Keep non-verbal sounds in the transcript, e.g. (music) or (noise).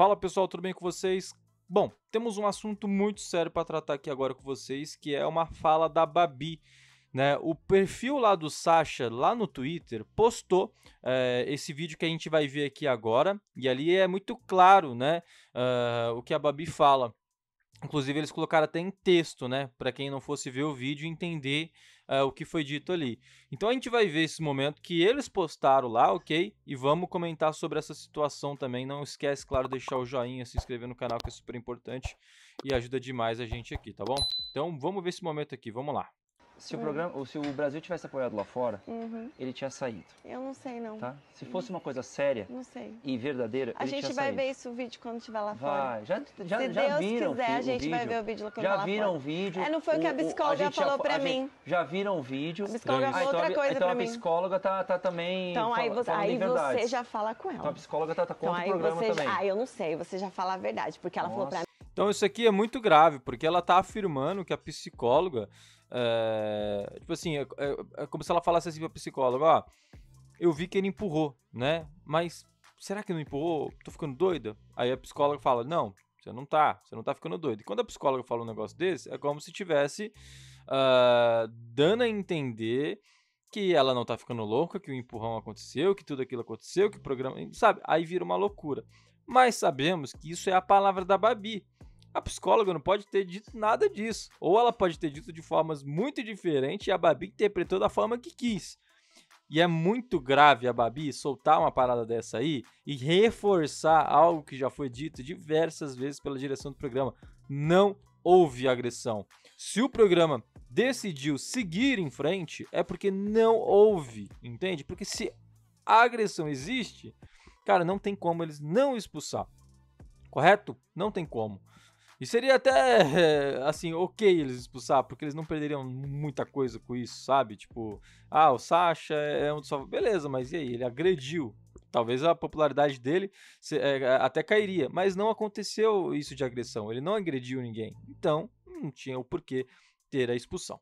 Fala pessoal, tudo bem com vocês? Bom, temos um assunto muito sério para tratar aqui agora com vocês, que é uma fala da Babi. Né? O perfil lá do Sasha, lá no Twitter, postou é, esse vídeo que a gente vai ver aqui agora, e ali é muito claro né, uh, o que a Babi fala. Inclusive, eles colocaram até em texto, né? Para quem não fosse ver o vídeo entender uh, o que foi dito ali. Então, a gente vai ver esse momento que eles postaram lá, ok? E vamos comentar sobre essa situação também. Não esquece, claro, deixar o joinha, se inscrever no canal, que é super importante e ajuda demais a gente aqui, tá bom? Então, vamos ver esse momento aqui. Vamos lá se, o programa, se o Brasil tivesse apoiado lá fora, uhum. ele tinha saído. Eu não sei, não. Tá? Se uhum. fosse uma coisa séria e verdadeira, a gente vai saído. ver esse vídeo quando tiver lá fora. Vai. Já, já, se já Deus viram quiser, a gente vídeo. vai ver o vídeo quando já lá viram Já viram o vídeo. É, não foi o que a psicóloga o, o, falou a, pra para mim. já viram o vídeo. A psicóloga então, falou então, outra coisa então mim. Então a psicóloga tá, tá também. Então fala, aí, você, aí você já fala com ela. Então a psicóloga tá, tá contra então, o programa também. Ah, eu não sei, você já fala a verdade, porque ela falou pra mim. Então isso aqui é muito grave, porque ela tá afirmando que a psicóloga é, tipo assim, é, é, é, como se ela falasse assim pra psicóloga, ó, eu vi que ele empurrou, né? Mas será que não empurrou? Tô ficando doida? Aí a psicóloga fala, não, você não tá, você não tá ficando doida E quando a psicóloga fala um negócio desse, é como se tivesse uh, dando a entender que ela não tá ficando louca, que o empurrão aconteceu, que tudo aquilo aconteceu, que o programa. Sabe? Aí vira uma loucura. Mas sabemos que isso é a palavra da Babi. A psicóloga não pode ter dito nada disso, ou ela pode ter dito de formas muito diferentes e a Babi interpretou da forma que quis. E é muito grave a Babi soltar uma parada dessa aí e reforçar algo que já foi dito diversas vezes pela direção do programa. Não houve agressão. Se o programa decidiu seguir em frente, é porque não houve, entende? Porque se a agressão existe, cara, não tem como eles não expulsar. Correto? Não tem como. E seria até, (laughs) assim, ok eles expulsar, porque eles não perderiam muita coisa com isso, sabe? Tipo, ah, o Sasha é um dos Beleza, mas e aí? Ele agrediu. Talvez a popularidade dele é, é, até cairia, mas não aconteceu isso de agressão. Ele não agrediu ninguém. Então, não tinha o porquê ter a expulsão.